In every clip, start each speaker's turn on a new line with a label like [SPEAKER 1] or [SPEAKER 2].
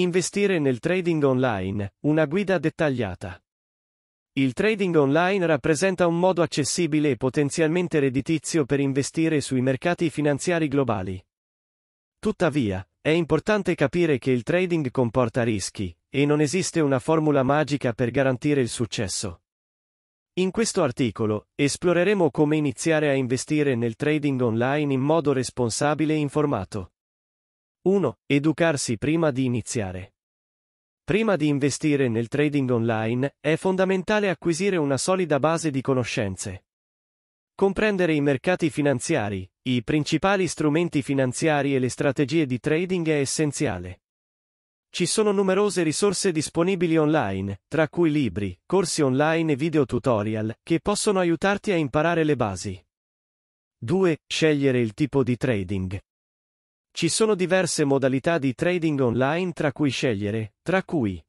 [SPEAKER 1] Investire nel trading online, una guida dettagliata. Il trading online rappresenta un modo accessibile e potenzialmente redditizio per investire sui mercati finanziari globali. Tuttavia, è importante capire che il trading comporta rischi, e non esiste una formula magica per garantire il successo. In questo articolo, esploreremo come iniziare a investire nel trading online in modo responsabile e informato. 1. Educarsi prima di iniziare. Prima di investire nel trading online, è fondamentale acquisire una solida base di conoscenze. Comprendere i mercati finanziari, i principali strumenti finanziari e le strategie di trading è essenziale. Ci sono numerose risorse disponibili online, tra cui libri, corsi online e video tutorial, che possono aiutarti a imparare le basi. 2. Scegliere il tipo di trading. Ci sono diverse modalità di trading online tra cui scegliere, tra cui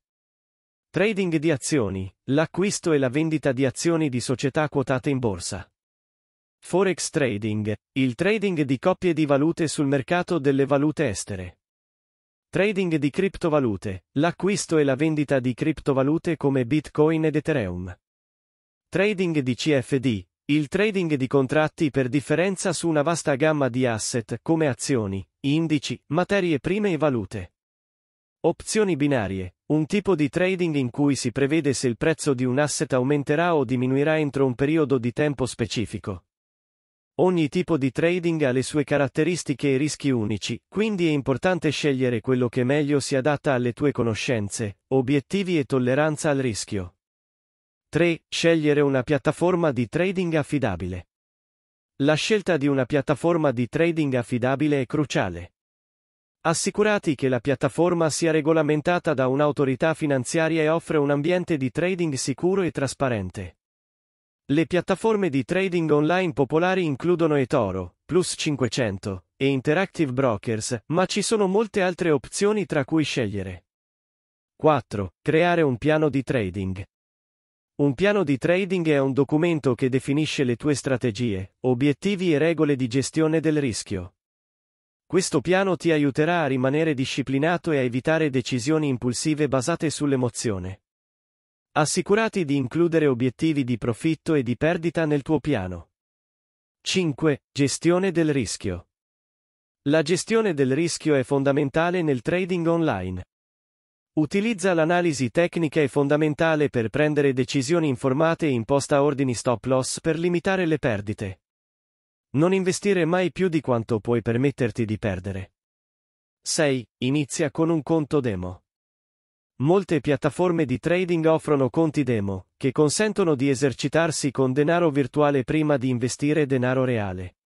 [SPEAKER 1] Trading di azioni, l'acquisto e la vendita di azioni di società quotate in borsa. Forex trading, il trading di coppie di valute sul mercato delle valute estere. Trading di criptovalute, l'acquisto e la vendita di criptovalute come Bitcoin ed Ethereum. Trading di CFD, il trading di contratti per differenza su una vasta gamma di asset come azioni, indici, materie prime e valute. Opzioni binarie, un tipo di trading in cui si prevede se il prezzo di un asset aumenterà o diminuirà entro un periodo di tempo specifico. Ogni tipo di trading ha le sue caratteristiche e rischi unici, quindi è importante scegliere quello che meglio si adatta alle tue conoscenze, obiettivi e tolleranza al rischio. 3. Scegliere una piattaforma di trading affidabile. La scelta di una piattaforma di trading affidabile è cruciale. Assicurati che la piattaforma sia regolamentata da un'autorità finanziaria e offre un ambiente di trading sicuro e trasparente. Le piattaforme di trading online popolari includono eToro, Plus 500 e Interactive Brokers, ma ci sono molte altre opzioni tra cui scegliere. 4. Creare un piano di trading. Un piano di trading è un documento che definisce le tue strategie, obiettivi e regole di gestione del rischio. Questo piano ti aiuterà a rimanere disciplinato e a evitare decisioni impulsive basate sull'emozione. Assicurati di includere obiettivi di profitto e di perdita nel tuo piano. 5. Gestione del rischio. La gestione del rischio è fondamentale nel trading online, Utilizza l'analisi tecnica e fondamentale per prendere decisioni informate e imposta ordini stop loss per limitare le perdite. Non investire mai più di quanto puoi permetterti di perdere. 6. Inizia con un conto demo. Molte piattaforme di trading offrono conti demo, che consentono di esercitarsi con denaro virtuale prima di investire denaro reale.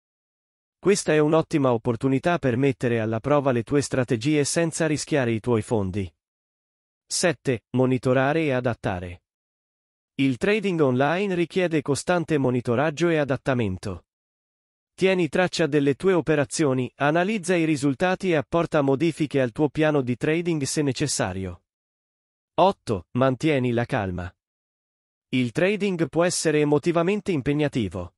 [SPEAKER 1] Questa è un'ottima opportunità per mettere alla prova le tue strategie senza rischiare i tuoi fondi. 7. Monitorare e adattare. Il trading online richiede costante monitoraggio e adattamento. Tieni traccia delle tue operazioni, analizza i risultati e apporta modifiche al tuo piano di trading se necessario. 8. Mantieni la calma. Il trading può essere emotivamente impegnativo.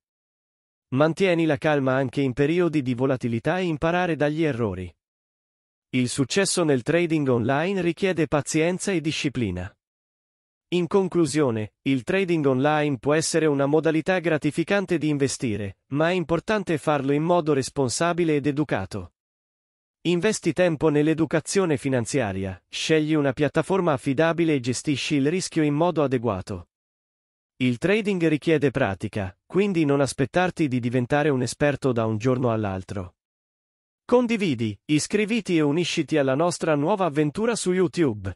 [SPEAKER 1] Mantieni la calma anche in periodi di volatilità e imparare dagli errori. Il successo nel trading online richiede pazienza e disciplina. In conclusione, il trading online può essere una modalità gratificante di investire, ma è importante farlo in modo responsabile ed educato. Investi tempo nell'educazione finanziaria, scegli una piattaforma affidabile e gestisci il rischio in modo adeguato. Il trading richiede pratica, quindi non aspettarti di diventare un esperto da un giorno all'altro. Condividi, iscriviti e unisciti alla nostra nuova avventura su YouTube.